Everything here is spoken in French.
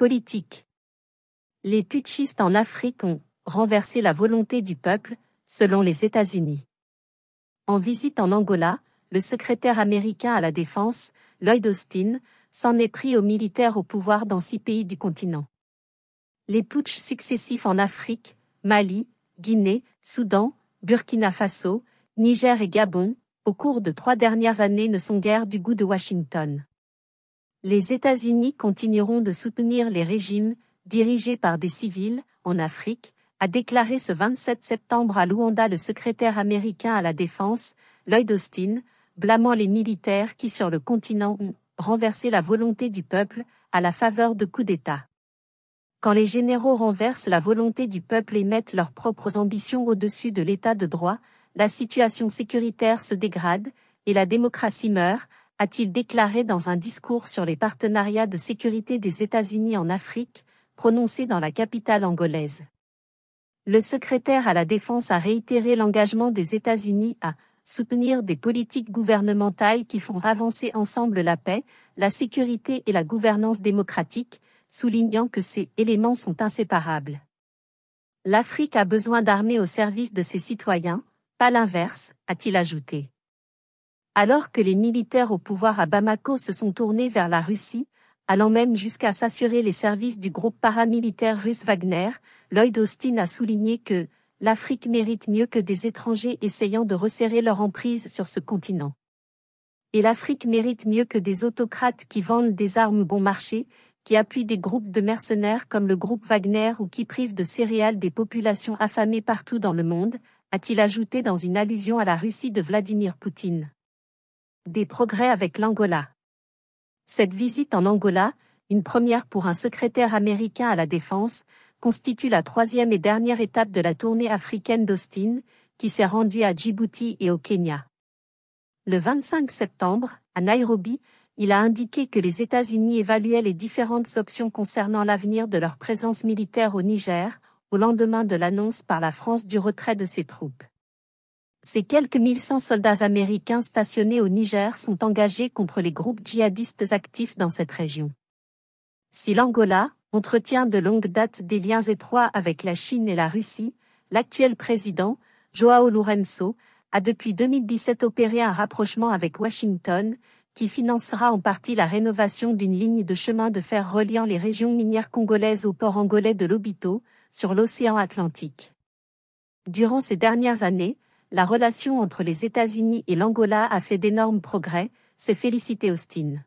Politique. Les putschistes en Afrique ont renversé la volonté du peuple, selon les États-Unis. En visite en Angola, le secrétaire américain à la Défense, Lloyd Austin, s'en est pris aux militaires au pouvoir dans six pays du continent. Les putschs successifs en Afrique, Mali, Guinée, Soudan, Burkina Faso, Niger et Gabon, au cours de trois dernières années ne sont guère du goût de Washington. Les États-Unis continueront de soutenir les régimes, dirigés par des civils, en Afrique, a déclaré ce 27 septembre à Luanda le secrétaire américain à la Défense, Lloyd Austin, blâmant les militaires qui sur le continent ont renversé la volonté du peuple à la faveur de coups d'État. Quand les généraux renversent la volonté du peuple et mettent leurs propres ambitions au-dessus de l'État de droit, la situation sécuritaire se dégrade et la démocratie meurt, a-t-il déclaré dans un discours sur les partenariats de sécurité des États-Unis en Afrique, prononcé dans la capitale angolaise. Le secrétaire à la Défense a réitéré l'engagement des États-Unis à soutenir des politiques gouvernementales qui font avancer ensemble la paix, la sécurité et la gouvernance démocratique, soulignant que ces éléments sont inséparables. L'Afrique a besoin d'armées au service de ses citoyens, pas l'inverse, a-t-il ajouté alors que les militaires au pouvoir à Bamako se sont tournés vers la Russie, allant même jusqu'à s'assurer les services du groupe paramilitaire russe Wagner, Lloyd Austin a souligné que l'Afrique mérite mieux que des étrangers essayant de resserrer leur emprise sur ce continent. Et l'Afrique mérite mieux que des autocrates qui vendent des armes bon marché, qui appuient des groupes de mercenaires comme le groupe Wagner ou qui privent de céréales des populations affamées partout dans le monde, a-t-il ajouté dans une allusion à la Russie de Vladimir Poutine. Des progrès avec l'Angola. Cette visite en Angola, une première pour un secrétaire américain à la défense, constitue la troisième et dernière étape de la tournée africaine d'Austin, qui s'est rendue à Djibouti et au Kenya. Le 25 septembre, à Nairobi, il a indiqué que les États-Unis évaluaient les différentes options concernant l'avenir de leur présence militaire au Niger, au lendemain de l'annonce par la France du retrait de ses troupes. Ces quelques 1100 soldats américains stationnés au Niger sont engagés contre les groupes djihadistes actifs dans cette région. Si l'Angola entretient de longue date des liens étroits avec la Chine et la Russie, l'actuel président, Joao Lourenço, a depuis 2017 opéré un rapprochement avec Washington, qui financera en partie la rénovation d'une ligne de chemin de fer reliant les régions minières congolaises au port angolais de Lobito, sur l'océan Atlantique. Durant ces dernières années, la relation entre les États-Unis et l'Angola a fait d'énormes progrès, c'est félicité Austin.